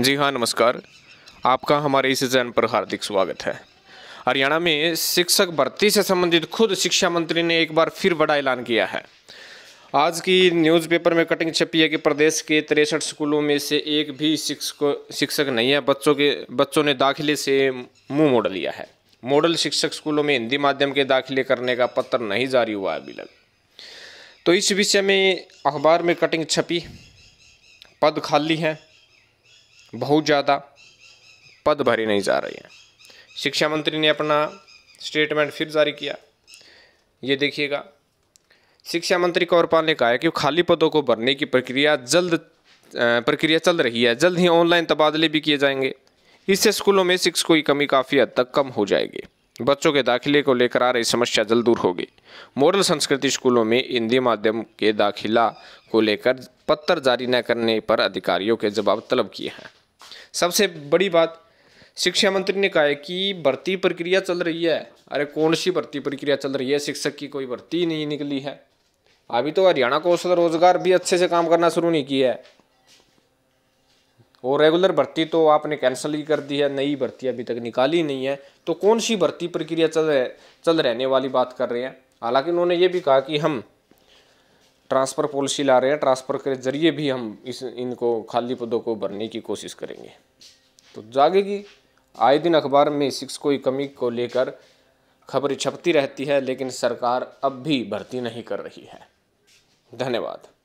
जी हाँ नमस्कार आपका हमारे इस चैनल पर हार्दिक स्वागत है हरियाणा में शिक्षक भर्ती से संबंधित खुद शिक्षा मंत्री ने एक बार फिर बड़ा ऐलान किया है आज की न्यूज़पेपर में कटिंग छपी है कि प्रदेश के तिरसठ स्कूलों में से एक भी शिक्षक शिक्षक नहीं है बच्चों के बच्चों ने दाखिले से मुंह मोड़ लिया है मॉडल शिक्षक स्कूलों में हिंदी माध्यम के दाखिले करने का पत्र नहीं जारी हुआ है अभी तक तो इस विषय में अखबार में कटिंग छपी पद खाली हैं बहुत ज़्यादा पद भरे नहीं जा रहे हैं शिक्षा मंत्री ने अपना स्टेटमेंट फिर जारी किया ये देखिएगा शिक्षा मंत्री कौरपाल ने कहा है कि खाली पदों को भरने की प्रक्रिया जल्द प्रक्रिया चल रही है जल्द ही ऑनलाइन तबादले भी किए जाएंगे इससे स्कूलों में शिक्षकों की कमी काफ़ी हद तक कम हो जाएगी बच्चों के दाखिले को लेकर आ रही समस्या जल्द दूर होगी मॉडल संस्कृति स्कूलों में हिंदी माध्यम के दाखिला को लेकर पत्र जारी न करने पर अधिकारियों के जवाब तलब किए हैं सबसे बड़ी बात शिक्षा मंत्री ने कहा है कि भर्ती प्रक्रिया चल रही है अरे कौन सी भर्ती प्रक्रिया चल रही है शिक्षक की कोई भर्ती नहीं निकली है अभी तो हरियाणा कौशल रोजगार भी अच्छे से काम करना शुरू नहीं किया है और रेगुलर भर्ती तो आपने कैंसिल ही कर दी है नई भर्ती अभी तक निकाली नहीं है तो कौन सी भर्ती प्रक्रिया चल रहे चल रहने वाली बात कर रहे हैं हालांकि उन्होंने ये भी कहा कि हम ट्रांसफ़र पॉलिसी ला रहे हैं ट्रांसफ़र के ज़रिए भी हम इस इनको खाली पदों को भरने की कोशिश करेंगे तो जागे की आए दिन अखबार में सिक्स कोई कमी को लेकर खबरें छपती रहती है लेकिन सरकार अब भी भर्ती नहीं कर रही है धन्यवाद